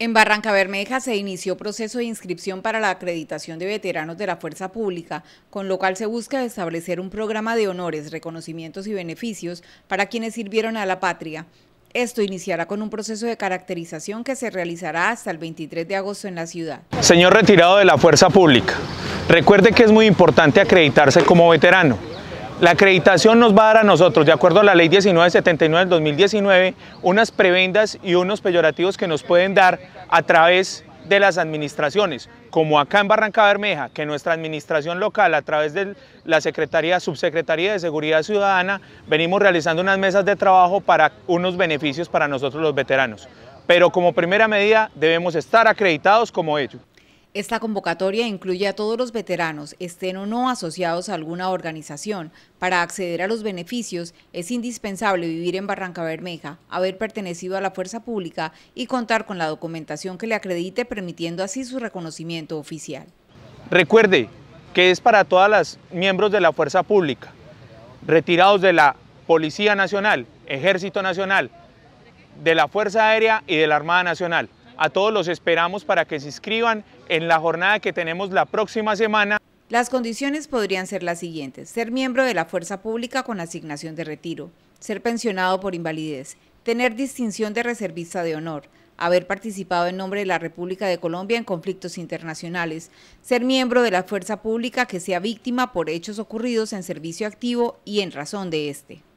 En Barranca Bermeja se inició proceso de inscripción para la acreditación de veteranos de la fuerza pública, con lo cual se busca establecer un programa de honores, reconocimientos y beneficios para quienes sirvieron a la patria. Esto iniciará con un proceso de caracterización que se realizará hasta el 23 de agosto en la ciudad. Señor retirado de la fuerza pública, recuerde que es muy importante acreditarse como veterano. La acreditación nos va a dar a nosotros, de acuerdo a la ley 1979 del 2019, unas prebendas y unos peyorativos que nos pueden dar a través de las administraciones, como acá en Barranca Bermeja, que nuestra administración local a través de la Secretaría, Subsecretaría de Seguridad Ciudadana, venimos realizando unas mesas de trabajo para unos beneficios para nosotros los veteranos. Pero como primera medida debemos estar acreditados como ellos. Esta convocatoria incluye a todos los veteranos, estén o no asociados a alguna organización. Para acceder a los beneficios es indispensable vivir en Barranca Bermeja, haber pertenecido a la fuerza pública y contar con la documentación que le acredite permitiendo así su reconocimiento oficial. Recuerde que es para todas las miembros de la fuerza pública, retirados de la Policía Nacional, Ejército Nacional, de la Fuerza Aérea y de la Armada Nacional. A todos los esperamos para que se inscriban en la jornada que tenemos la próxima semana. Las condiciones podrían ser las siguientes. Ser miembro de la fuerza pública con asignación de retiro, ser pensionado por invalidez, tener distinción de reservista de honor, haber participado en nombre de la República de Colombia en conflictos internacionales, ser miembro de la fuerza pública que sea víctima por hechos ocurridos en servicio activo y en razón de este.